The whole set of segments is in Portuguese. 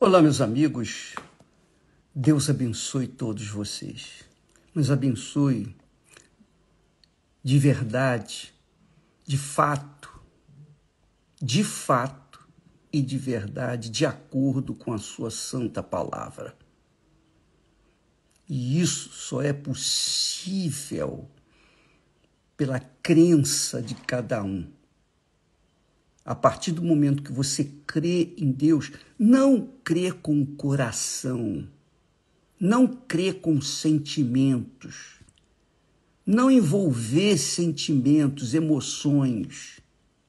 Olá, meus amigos. Deus abençoe todos vocês. Nos abençoe de verdade, de fato, de fato e de verdade, de acordo com a Sua santa palavra. E isso só é possível pela crença de cada um a partir do momento que você crê em Deus, não crê com o coração, não crê com sentimentos, não envolver sentimentos, emoções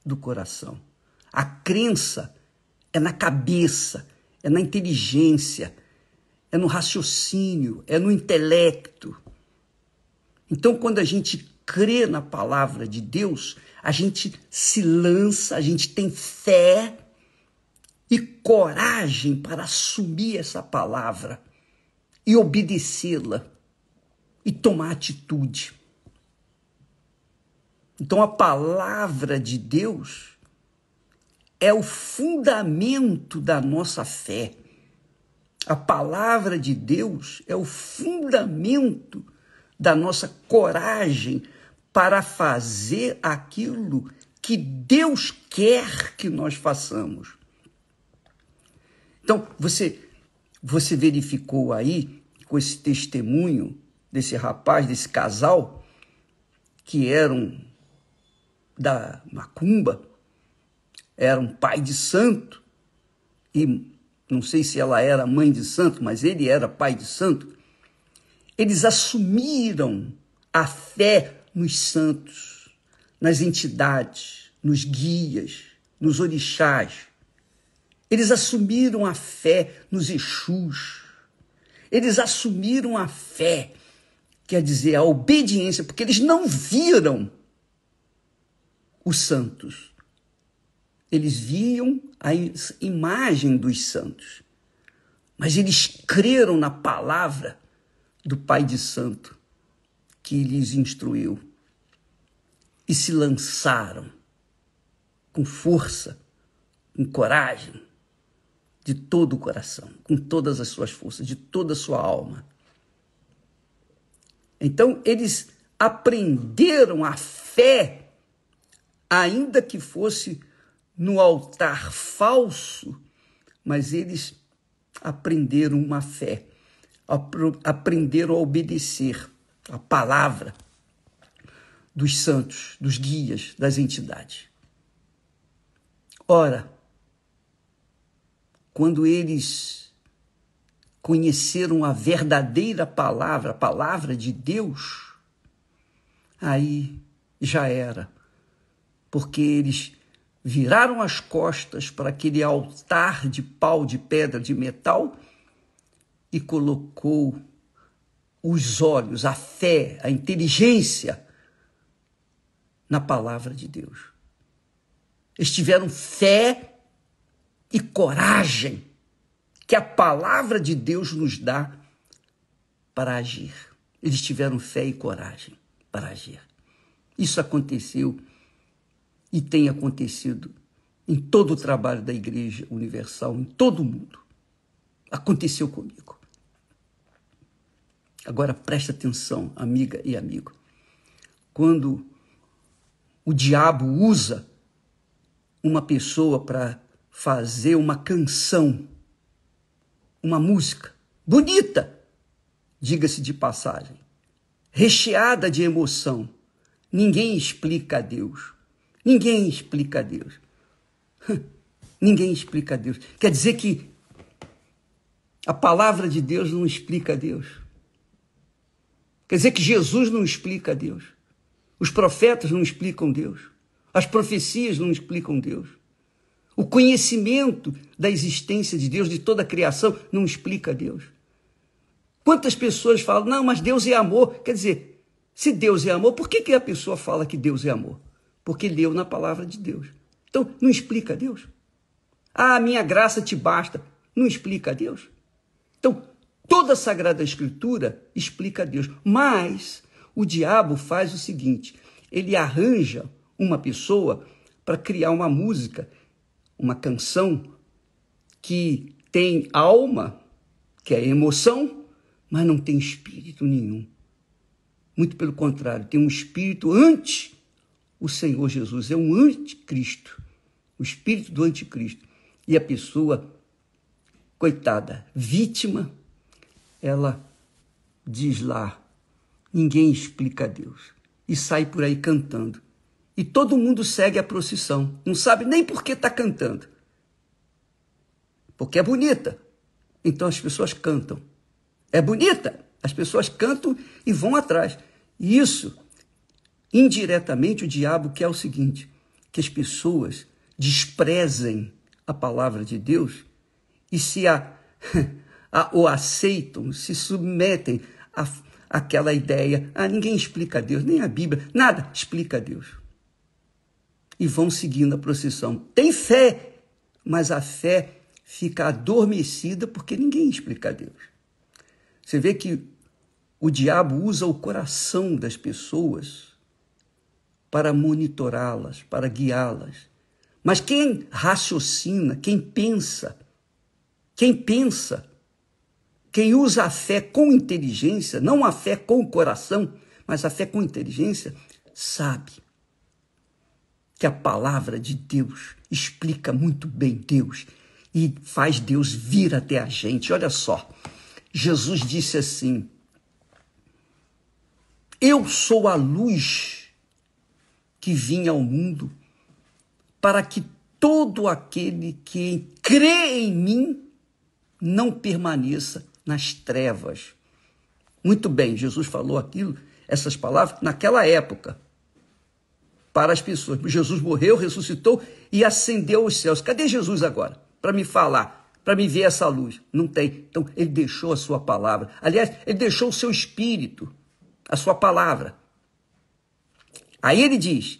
do coração. A crença é na cabeça, é na inteligência, é no raciocínio, é no intelecto. Então, quando a gente crê na palavra de Deus, a gente se lança, a gente tem fé e coragem para assumir essa palavra e obedecê-la e tomar atitude. Então a palavra de Deus é o fundamento da nossa fé. A palavra de Deus é o fundamento da nossa coragem para fazer aquilo que Deus quer que nós façamos. Então, você você verificou aí com esse testemunho desse rapaz, desse casal que eram da macumba, era um pai de santo e não sei se ela era mãe de santo, mas ele era pai de santo. Eles assumiram a fé nos santos, nas entidades, nos guias, nos orixás. Eles assumiram a fé nos Exus. Eles assumiram a fé, quer dizer, a obediência, porque eles não viram os santos. Eles viam a imagem dos santos, mas eles creram na palavra do Pai de Santo que lhes instruiu e se lançaram com força, com coragem, de todo o coração, com todas as suas forças, de toda a sua alma. Então, eles aprenderam a fé, ainda que fosse no altar falso, mas eles aprenderam uma fé, aprenderam a obedecer a palavra dos santos, dos guias, das entidades. Ora, quando eles conheceram a verdadeira palavra, a palavra de Deus, aí já era, porque eles viraram as costas para aquele altar de pau, de pedra, de metal e colocou os olhos, a fé, a inteligência na palavra de Deus. Eles tiveram fé e coragem que a palavra de Deus nos dá para agir. Eles tiveram fé e coragem para agir. Isso aconteceu e tem acontecido em todo o trabalho da Igreja Universal, em todo o mundo. Aconteceu comigo. Agora presta atenção, amiga e amigo. Quando o diabo usa uma pessoa para fazer uma canção, uma música bonita, diga-se de passagem, recheada de emoção. Ninguém explica a Deus. Ninguém explica a Deus. Ninguém explica a Deus. Quer dizer que a palavra de Deus não explica a Deus. Quer dizer que Jesus não explica Deus. Os profetas não explicam Deus. As profecias não explicam Deus. O conhecimento da existência de Deus, de toda a criação, não explica Deus. Quantas pessoas falam, não, mas Deus é amor. Quer dizer, se Deus é amor, por que, que a pessoa fala que Deus é amor? Porque leu na palavra de Deus. Então, não explica Deus. Ah, minha graça te basta. Não explica Deus. Então, Toda a Sagrada Escritura explica a Deus. Mas o diabo faz o seguinte: ele arranja uma pessoa para criar uma música, uma canção que tem alma, que é emoção, mas não tem espírito nenhum. Muito pelo contrário, tem um espírito anti o Senhor Jesus, é um anticristo, o espírito do anticristo. E a pessoa, coitada, vítima ela diz lá: ninguém explica a Deus. E sai por aí cantando. E todo mundo segue a procissão, não sabe nem por que está cantando. Porque é bonita. Então as pessoas cantam. É bonita. As pessoas cantam e vão atrás. E isso, indiretamente, o diabo quer o seguinte: que as pessoas desprezem a palavra de Deus e se a, a, ou aceitam, se submetem à àquela ideia. Ah, ninguém explica a Deus, nem a Bíblia, nada explica a Deus. E vão seguindo a procissão. Tem fé, mas a fé fica adormecida porque ninguém explica a Deus. Você vê que o diabo usa o coração das pessoas para monitorá-las, para guiá-las. Mas quem raciocina, quem pensa, quem pensa quem usa a fé com inteligência, não a fé com o coração, mas a fé com inteligência, sabe que a palavra de Deus explica muito bem Deus e faz Deus vir até a gente. Olha só, Jesus disse assim: Eu sou a luz que vim ao mundo para que todo aquele que crê em mim não permaneça nas trevas. Muito bem, Jesus falou aquilo, essas palavras, naquela época, para as pessoas. Jesus morreu, ressuscitou e ascendeu aos céus. Cadê Jesus agora? Para me falar, para me ver essa luz. Não tem. Então, ele deixou a sua palavra. Aliás, ele deixou o seu espírito, a sua palavra. Aí ele diz: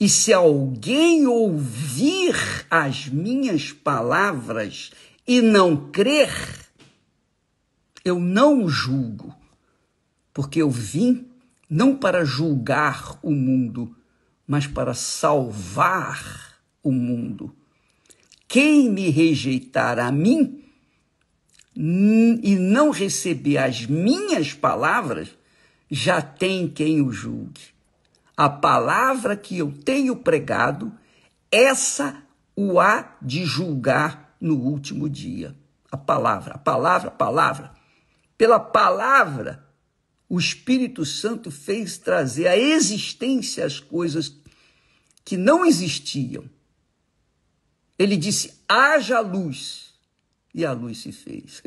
E se alguém ouvir as minhas palavras e não crer, eu não o julgo, porque eu vim não para julgar o mundo, mas para salvar o mundo. Quem me rejeitar a mim hum, e não receber as minhas palavras, já tem quem o julgue. A palavra que eu tenho pregado, essa o há de julgar no último dia. A palavra, a palavra, a palavra. Pela palavra, o Espírito Santo fez trazer à existência as coisas que não existiam. Ele disse: haja luz. E a luz se fez.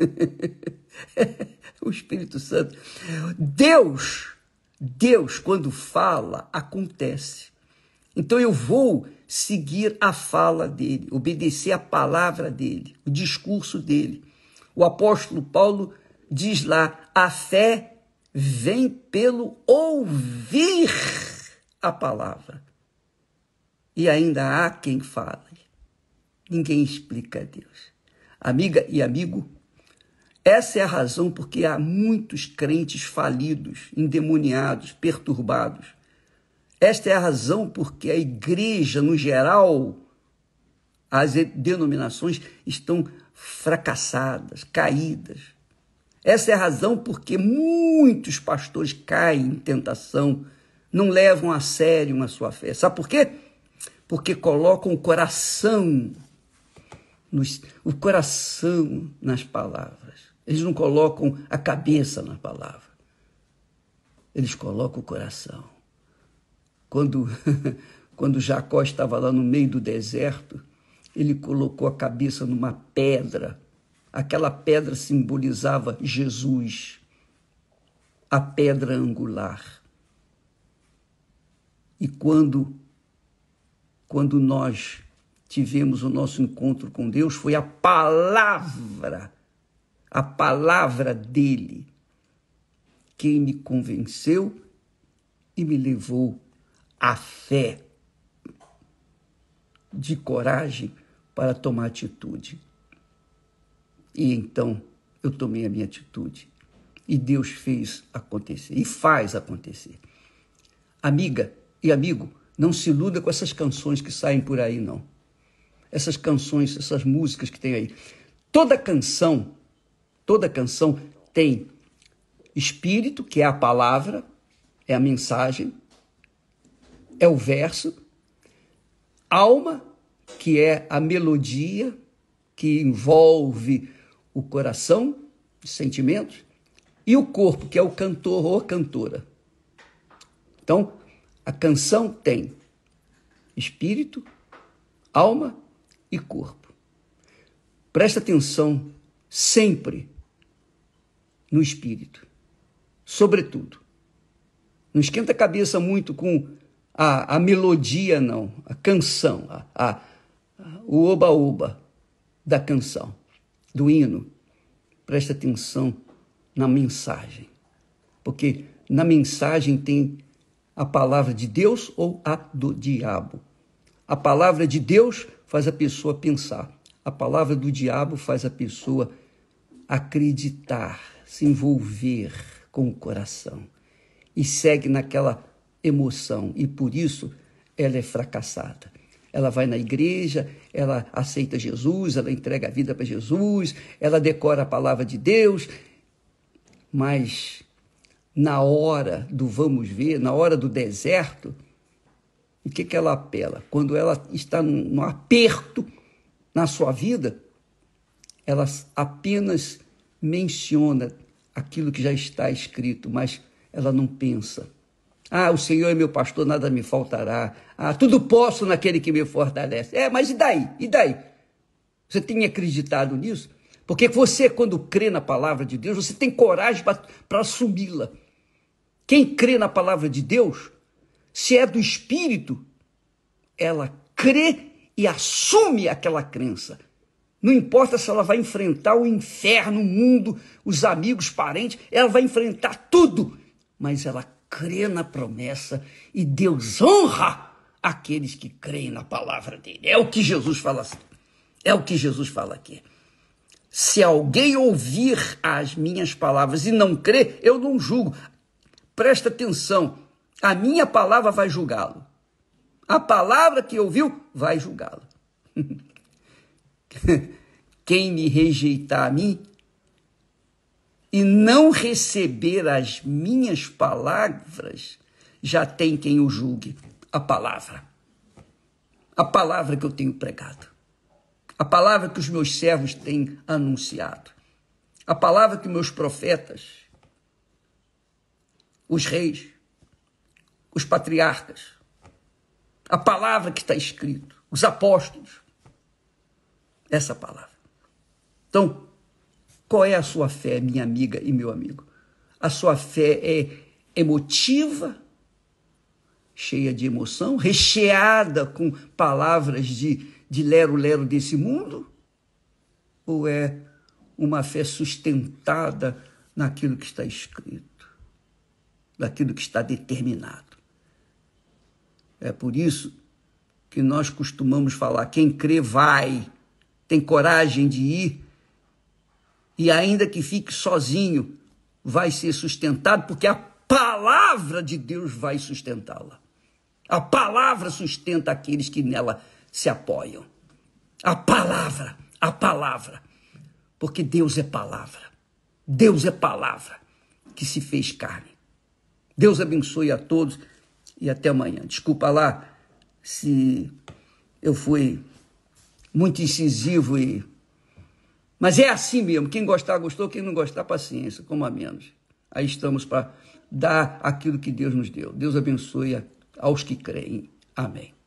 o Espírito Santo. Deus, Deus, quando fala, acontece. Então eu vou seguir a fala dele, obedecer a palavra dele, o discurso dele. O apóstolo Paulo diz lá, a fé vem pelo ouvir a palavra. E ainda há quem fale. Ninguém explica a Deus. Amiga e amigo, essa é a razão porque há muitos crentes falidos, endemoniados, perturbados. Esta é a razão porque a igreja, no geral, as denominações estão fracassadas, caídas. Essa é a razão porque muitos pastores caem em tentação, não levam a sério a sua fé. Sabe por quê? Porque colocam o coração nos, o coração nas palavras. Eles não colocam a cabeça na palavra. Eles colocam o coração. Quando quando Jacó estava lá no meio do deserto, ele colocou a cabeça numa pedra Aquela pedra simbolizava Jesus, a pedra angular. E quando quando nós tivemos o nosso encontro com Deus, foi a palavra, a palavra dele quem me convenceu e me levou à fé de coragem para tomar atitude. E então eu tomei a minha atitude. E Deus fez acontecer e faz acontecer. Amiga e amigo, não se iluda com essas canções que saem por aí, não. Essas canções, essas músicas que tem aí. Toda canção, toda canção tem espírito, que é a palavra, é a mensagem, é o verso, alma, que é a melodia que envolve o coração, os sentimentos, e o corpo, que é o cantor ou cantora. Então, a canção tem espírito, alma e corpo. Presta atenção sempre no espírito, sobretudo. Não esquenta a cabeça muito com a, a melodia, não, a canção, a, a, o oba-oba da canção do hino, preste atenção na mensagem, porque na mensagem tem a palavra de Deus ou a do diabo. A palavra de Deus faz a pessoa pensar, a palavra do diabo faz a pessoa acreditar, se envolver com o coração e segue naquela emoção e por isso ela é fracassada ela vai na igreja, ela aceita Jesus, ela entrega a vida para Jesus, ela decora a palavra de Deus, mas na hora do vamos ver, na hora do deserto, o que, que ela apela? Quando ela está num, num aperto na sua vida, ela apenas menciona aquilo que já está escrito, mas ela não pensa ah, o Senhor é meu pastor, nada me faltará. Ah, tudo posso naquele que me fortalece. É, mas e daí? E daí? Você tem acreditado nisso? Porque você, quando crê na palavra de Deus, você tem coragem para assumi-la. Quem crê na palavra de Deus, se é do Espírito, ela crê e assume aquela crença. Não importa se ela vai enfrentar o inferno, o mundo, os amigos, parentes, ela vai enfrentar tudo, mas ela crê na promessa e Deus honra aqueles que creem na palavra dele. É o que Jesus fala assim. É o que Jesus fala aqui. Se alguém ouvir as minhas palavras e não crer, eu não julgo. Presta atenção, a minha palavra vai julgá-lo. A palavra que ouviu vai julgá-lo. Quem me rejeitar a mim, e não receber as minhas palavras, já tem quem o julgue. A palavra. A palavra que eu tenho pregado. A palavra que os meus servos têm anunciado. A palavra que meus profetas, os reis, os patriarcas, a palavra que está escrito, os apóstolos, essa palavra. Então, qual é a sua fé, minha amiga e meu amigo? A sua fé é emotiva, cheia de emoção, recheada com palavras de, de lero-lero desse mundo? Ou é uma fé sustentada naquilo que está escrito, naquilo que está determinado? É por isso que nós costumamos falar: quem crê vai, tem coragem de ir e ainda que fique sozinho, vai ser sustentado, porque a palavra de Deus vai sustentá-la. A palavra sustenta aqueles que nela se apoiam. A palavra, a palavra. Porque Deus é palavra. Deus é palavra que se fez carne. Deus abençoe a todos e até amanhã. Desculpa lá se eu fui muito incisivo e mas é assim mesmo. Quem gostar, gostou. Quem não gostar, paciência, como a menos. Aí estamos para dar aquilo que Deus nos deu. Deus abençoe aos que creem. Amém.